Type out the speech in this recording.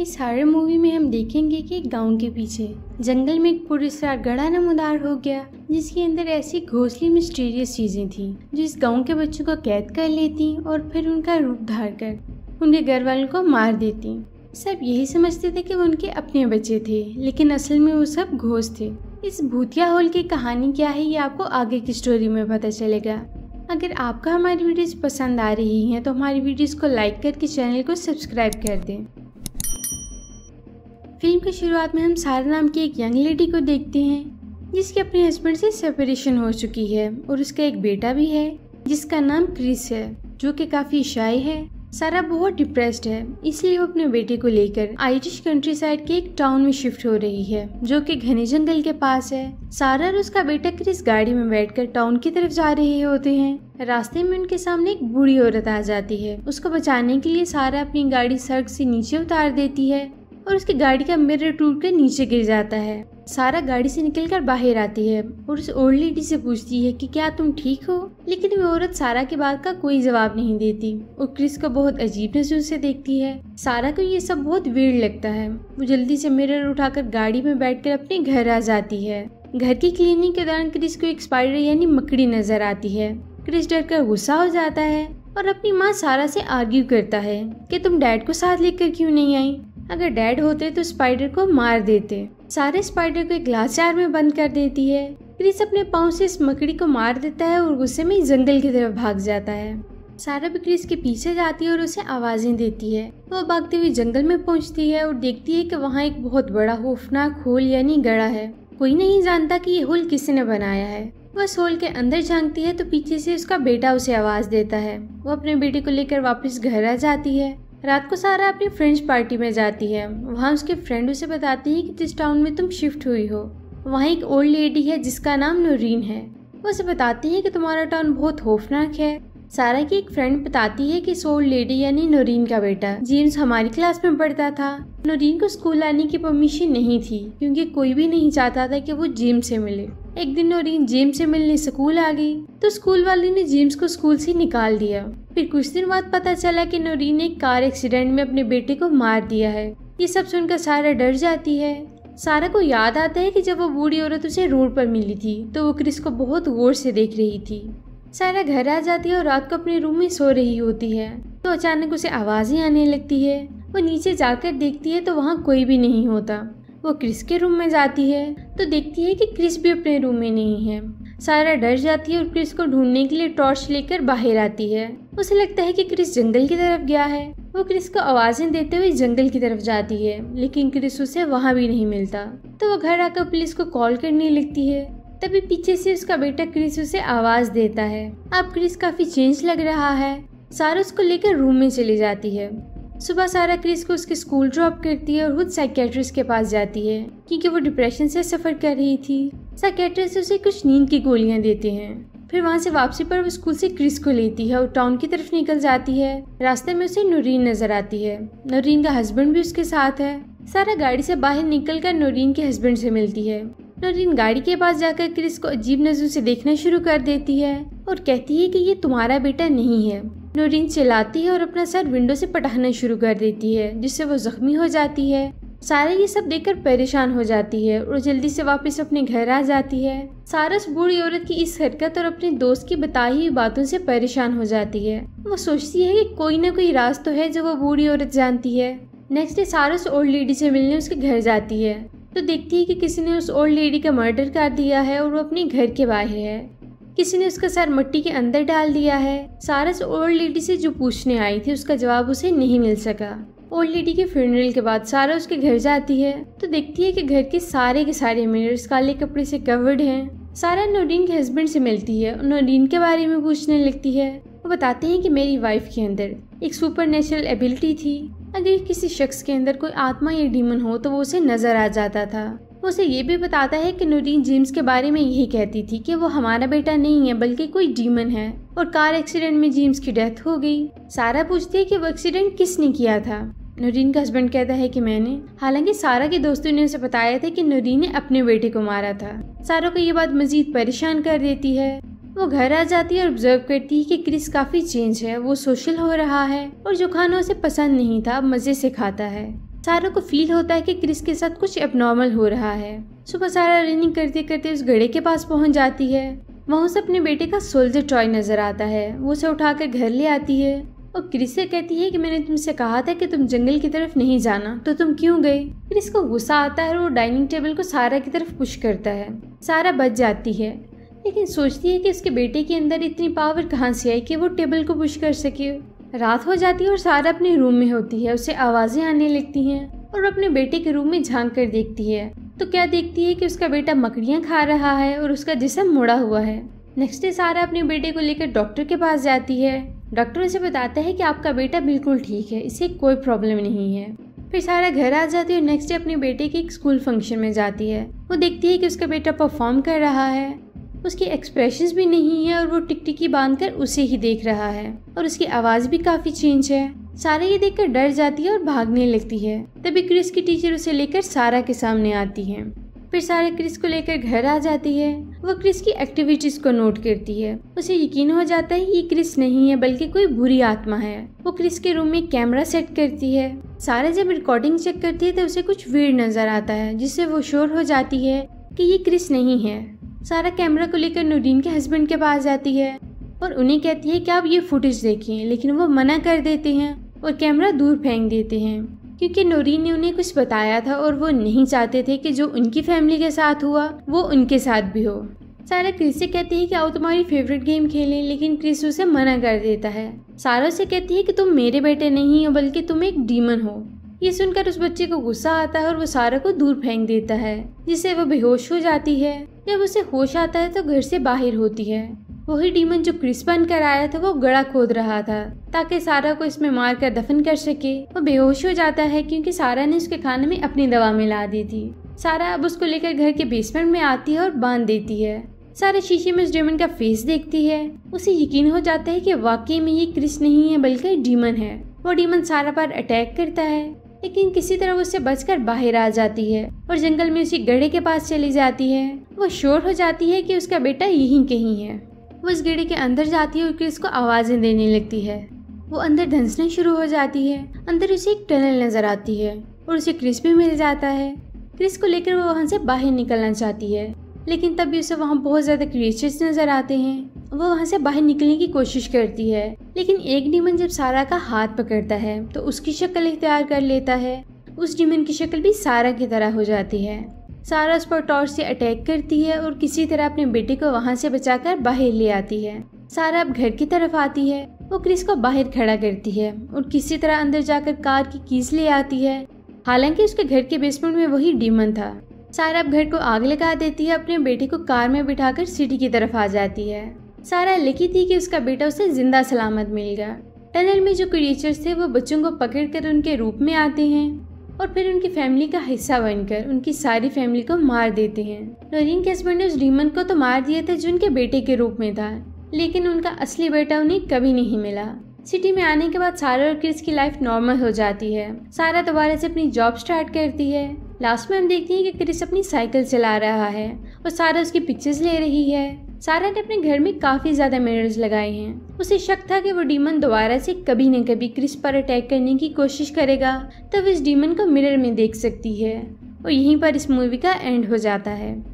इस horror movie में हम देखेंगे कि गांव के पीछे जंगल में एक पुरस्कार गड़ा नमोदार हो गया जिसके अंदर ऐसी घोसली मिस्टीरियस चीज़ें थी जो इस गांव के बच्चों को कैद कर लेती और फिर उनका रूप धार कर उनके घर वालों को मार देती सब यही समझते थे कि वो उनके अपने बच्चे थे लेकिन असल में वो सब घोष थे इस भूतिया होल की कहानी क्या है ये आपको आगे की स्टोरी में पता चलेगा अगर आपका हमारी वीडियोस पसंद आ रही हैं तो हमारी वीडियोस को लाइक करके चैनल को सब्सक्राइब कर दें फिल्म की शुरुआत में हम सारा नाम की एक यंग लेडी को देखते हैं जिसके अपने हस्बैंड से सेपरेशन हो चुकी है और उसका एक बेटा भी है जिसका नाम क्रिस है जो कि काफ़ी शाई है सारा बहुत डिप्रेस्ड है इसलिए वो अपने बेटे को लेकर आयरिश कंट्री साइड के एक टाउन में शिफ्ट हो रही है जो कि घने जंगल के पास है सारा और उसका बेटा क्रिस गाड़ी में बैठकर टाउन की तरफ जा रहे होते हैं रास्ते में उनके सामने एक बूढ़ी औरत आ जाती है उसको बचाने के लिए सारा अपनी गाड़ी सड़क से नीचे उतार देती है और उसकी गाड़ी का मिरर टूट कर नीचे गिर जाता है सारा गाड़ी से निकल कर बाहर आती है और उस ओल्ड लेडी से पूछती है कि क्या तुम ठीक हो लेकिन वो औरत सारा की बात का कोई जवाब नहीं देती और क्रिस को बहुत अजीब नजर से देखती है सारा को ये सब बहुत वीर लगता है वो जल्दी से मिरर उठाकर गाड़ी में बैठकर अपने घर आ जाती है घर की क्लीनिंग के दौरान क्रिस को एक स्पाइडर यानी मकड़ी नजर आती है क्रिस डर कर गुस्सा हो जाता है और अपनी माँ सारा से आर्ग्यू करता है कि तुम डैड को साथ लेकर क्यों नहीं आई अगर डेड होते तो स्पाइडर को मार देते सारे स्पाइडर को एक ग्लास जार में बंद कर देती है क्रिस अपने पाँव से इस मकड़ी को मार देता है और गुस्से में जंगल की तरफ भाग जाता है सारा भी क्रिस के पीछे जाती है और उसे आवाज़ें देती है वह तो भागते हुए जंगल में पहुंचती है और देखती है कि वहाँ एक बहुत बड़ा खौफनाक होल यानी गड़ा है कोई नहीं जानता कि ये होल किसने बनाया है वह होल के अंदर झांकती है तो पीछे से उसका बेटा उसे आवाज़ देता है वो अपने बेटे को लेकर वापस घर आ जाती है रात को सारा अपनी फ्रेंड्स पार्टी में जाती है वहाँ उसके फ्रेंड उसे बताती है कि जिस टाउन में तुम शिफ्ट हुई हो वहाँ एक ओल्ड लेडी है जिसका नाम नूरीन है वो उसे बताती है कि तुम्हारा टाउन बहुत खौफनाक है सारा की एक फ्रेंड बताती है कि सोल लेडी यानी नोरीन का बेटा जेम्स हमारी क्लास में पढ़ता था नोरीन को स्कूल आने की परमिशन नहीं थी क्योंकि कोई भी नहीं चाहता था कि वो जेम्स से मिले एक दिन नोरीन जेम्स से मिलने स्कूल आ गई तो स्कूल वाले ने जेम्स को स्कूल से निकाल दिया फिर कुछ दिन बाद पता चला की नोरीन ने कार एक्सीडेंट में अपने बेटे को मार दिया है ये सब सुनकर सारा डर जाती है सारा को याद आता है कि जब वो बूढ़ी औरत उसे रोड पर मिली थी तो वो क्रिस को बहुत गौर से देख रही थी सारा घर आ जाती है और रात को अपने रूम में सो रही होती है तो अचानक उसे आवाज़ें आने लगती है वो नीचे जाकर देखती है तो वहाँ कोई भी नहीं होता वो क्रिस के रूम में जाती है तो देखती है कि क्रिस भी अपने रूम में नहीं है सारा डर जाती है और क्रिस को ढूंढने के लिए टॉर्च लेकर बाहर आती है उसे लगता है कि क्रिस जंगल की तरफ गया है वो क्रिस को आवाज़ें देते हुए जंगल की तरफ जाती है लेकिन क्रिस उसे वहाँ भी नहीं मिलता तो वो घर आकर पुलिस को कॉल करने लगती है तभी पीछे से उसका बेटा क्रिस उसे आवाज देता है अब क्रिस काफी चेंज लग रहा है सारा उसको लेकर रूम में चली जाती है सुबह सारा क्रिस को उसके स्कूल ड्रॉप करती है और खुद साइकेट्रिस्ट के पास जाती है क्योंकि वो डिप्रेशन से सफ़र कर रही थी साइकेट्रिस्ट उसे कुछ नींद की गोलियां देते हैं फिर वहाँ से वापसी पर वो स्कूल से क्रिस को लेती है और टाउन की तरफ निकल जाती है रास्ते में उसे नूरीन नजर आती है नूरीन का हस्बैंड भी उसके साथ है सारा गाड़ी से बाहर निकल कर नूरीन के हस्बैंड से मिलती है नोरिन गाड़ी के पास जाकर क्रिस को अजीब नजर से देखना शुरू कर देती है और कहती है कि ये तुम्हारा बेटा नहीं है नोरिन चिल्लाती है और अपना सर विंडो से पटाखना शुरू कर देती है जिससे वो जख्मी हो जाती है सारा ये सब देखकर परेशान हो जाती है और जल्दी से वापस अपने घर आ जाती है सारस बूढ़ी औरत की इस हरकत और अपने दोस्त की बताई हुई बातों से परेशान हो जाती है वो सोचती है कि कोई ना कोई राज तो है जो वो बूढ़ी औरत जानती है next day Sarah's old lady से मिलने उसके घर जाती है तो देखती है कि किसी ने उस ओल्ड लेडी का मर्डर कर दिया है और वो अपने घर के बाहर है किसी ने उसका सर मट्टी के अंदर डाल दिया है सारस ओल्ड लेडी से जो पूछने आई थी उसका जवाब उसे नहीं मिल सका ओल्ड लेडी के फ्यूनरल के बाद सारा उसके घर जाती है तो देखती है कि घर के सारे के सारे मिरर्स काले कपड़े से कवर्ड हैं सारा नोडीन के हस्बैंड से मिलती है और नोडीन के बारे में पूछने लगती है वो बताते हैं कि मेरी वाइफ के अंदर एक सुपर नेचुरल एबिलिटी थी अगर किसी शख्स के अंदर कोई आत्मा या डीमन हो तो वो उसे नज़र आ जाता था उसे ये भी बताता है कि नूरीन जेम्स के बारे में यही कहती थी कि वो हमारा बेटा नहीं है बल्कि कोई डीमन है और कार एक्सीडेंट में जेम्स की डेथ हो गई सारा पूछती है कि वो एक्सीडेंट किसने किया था नूरीन का हस्बैंड कहता है कि मैंने हालांकि सारा के दोस्तों ने उसे बताया था कि नूरीन ने अपने बेटे को मारा था सारा को ये बात मजीद परेशान कर देती है वो घर आ जाती है और ऑब्जर्व करती है कि क्रिस काफ़ी चेंज है वो सोशल हो रहा है और जो खाना उसे पसंद नहीं था अब मज़े से खाता है सारा को फील होता है कि क्रिस के साथ कुछ एबनॉर्मल हो रहा है सुबह सारा रनिंग करते करते उस घड़े के पास पहुंच जाती है वहां उसे अपने बेटे का सोल्जर टॉय नज़र आता है वो उसे उठाकर घर ले आती है और क्रिस से कहती है कि मैंने तुमसे कहा था कि तुम जंगल की तरफ नहीं जाना तो तुम क्यों गए क्रिस को गुस्सा आता है और वो डाइनिंग टेबल को सारा की तरफ पुश करता है सारा बच जाती है लेकिन सोचती है कि उसके बेटे के अंदर इतनी पावर कहाँ से आई कि वो टेबल को पुश कर सके रात हो जाती है और सारा अपने रूम में होती है उसे आवाज़ें आने लगती हैं और अपने बेटे के रूम में झांक कर देखती है तो क्या देखती है कि उसका बेटा मकड़ियाँ खा रहा है और उसका जिसम मुड़ा हुआ है नेक्स्ट डे सारा अपने बेटे को लेकर डॉक्टर के पास जाती है डॉक्टर उसे बताता है कि आपका बेटा बिल्कुल ठीक है इसे कोई प्रॉब्लम नहीं है फिर सारा घर आ जाती है और नेक्स्ट डे अपने बेटे के एक स्कूल फंक्शन में जाती है वो देखती है कि उसका बेटा परफॉर्म कर रहा है उसके एक्सप्रेशंस भी नहीं है और वो टिकटिकी बांध कर उसे ही देख रहा है और उसकी आवाज़ भी काफ़ी चेंज है सारा ये देखकर डर जाती है और भागने लगती है तभी क्रिस की टीचर उसे लेकर सारा के सामने आती है फिर सारा क्रिस को लेकर घर आ जाती है वह क्रिस की एक्टिविटीज को नोट करती है उसे यकीन हो जाता है ये क्रिस नहीं है बल्कि कोई बुरी आत्मा है वो क्रिस के रूम में कैमरा सेट करती है सारा जब रिकॉर्डिंग चेक करती है तो उसे कुछ वीर नजर आता है जिससे वो शोर हो जाती है कि ये क्रिस नहीं है सारा कैमरा को लेकर नूरीन के हस्बैंड के पास जाती है और उन्हें कहती है कि आप ये फुटेज देखें लेकिन वो मना कर देते हैं और कैमरा दूर फेंक देते हैं क्योंकि नूरीन ने उन्हें कुछ बताया था और वो नहीं चाहते थे कि जो उनकी फैमिली के साथ हुआ वो उनके साथ भी हो सारा क्रिस से कहती है कि आओ तुम्हारी फेवरेट गेम खेलें लेकिन क्रिस उसे मना कर देता है सारा से कहती है कि तुम मेरे बेटे नहीं हो बल्कि तुम एक डीमन हो ये सुनकर उस बच्चे को गुस्सा आता है और वो सारा को दूर फेंक देता है जिससे वो बेहोश हो जाती है जब उसे होश आता है तो घर से बाहर होती है वही डीमन जो क्रिस बन कर आया था वो गड़ा खोद रहा था ताकि सारा को इसमें मार कर दफन कर सके वो बेहोश हो जाता है क्योंकि सारा ने उसके खाने में अपनी दवा मिला दी थी सारा अब उसको लेकर घर के बेसमेंट में आती है और बांध देती है सारे शीशे में उस डीमन का फेस देखती है उसे यकीन हो जाता है कि वाकई में ये क्रिस नहीं है बल्कि डीमन है वो डीमन सारा पर अटैक करता है लेकिन किसी तरह उससे बचकर बाहर आ जाती है और जंगल में उसी गढ़े के पास चली जाती है वो शोर हो जाती है कि उसका बेटा यहीं कहीं है वो उस गढ़े के अंदर जाती है और क्रिस को आवाज़ें देने लगती है वो अंदर धंसना शुरू हो जाती है अंदर उसे एक टनल नज़र आती है और उसे क्रिस भी मिल जाता है क्रिस को लेकर वो वहाँ से बाहर निकलना चाहती है लेकिन तभी उसे वहाँ बहुत ज़्यादा क्रिएचर्स नज़र आते हैं वो वहाँ से बाहर निकलने की कोशिश करती है लेकिन एक डीमन जब सारा का हाथ पकड़ता है तो उसकी शक्ल इख्तियार कर लेता है उस डिमन की शक्ल भी सारा की तरह हो जाती है सारा उस पर टॉर्च से अटैक करती है और किसी तरह अपने बेटे को वहाँ से बचाकर बाहर ले आती है सारा अब घर की तरफ आती है वो क्रिस को बाहर खड़ा करती है और किसी तरह अंदर जाकर कार की कीज ले आती है हालांकि उसके घर के बेसमेंट में वही डीमन था सारा अब घर को आग लगा देती है अपने बेटे को कार में बिठाकर सिटी की तरफ आ जाती है सारा लिखी थी कि उसका बेटा उसे जिंदा सलामत मिल गया टनल में जो क्रिएचर्स थे वो बच्चों को पकड़ कर उनके रूप में आते हैं और फिर उनकी फैमिली का हिस्सा बनकर उनकी सारी फैमिली को मार देते हैं नोरिन के हस्बैंड ने उस डीमन को तो मार दिया था जो उनके बेटे के रूप में था लेकिन उनका असली बेटा उन्हें कभी नहीं मिला सिटी में आने के बाद सारा और क्रिस की लाइफ नॉर्मल हो जाती है सारा दोबारा से अपनी जॉब स्टार्ट करती है लास्ट में हम देखते हैं कि क्रिस अपनी साइकिल चला रहा है और सारा उसकी पिक्चर्स ले रही है सारा ने अपने घर में काफ़ी ज़्यादा मिरर्स लगाए हैं उसे शक था कि वो डीमन दोबारा से कभी न कभी क्रिस पर अटैक करने की कोशिश करेगा तब इस डीमन को मिरर में देख सकती है और यहीं पर इस मूवी का एंड हो जाता है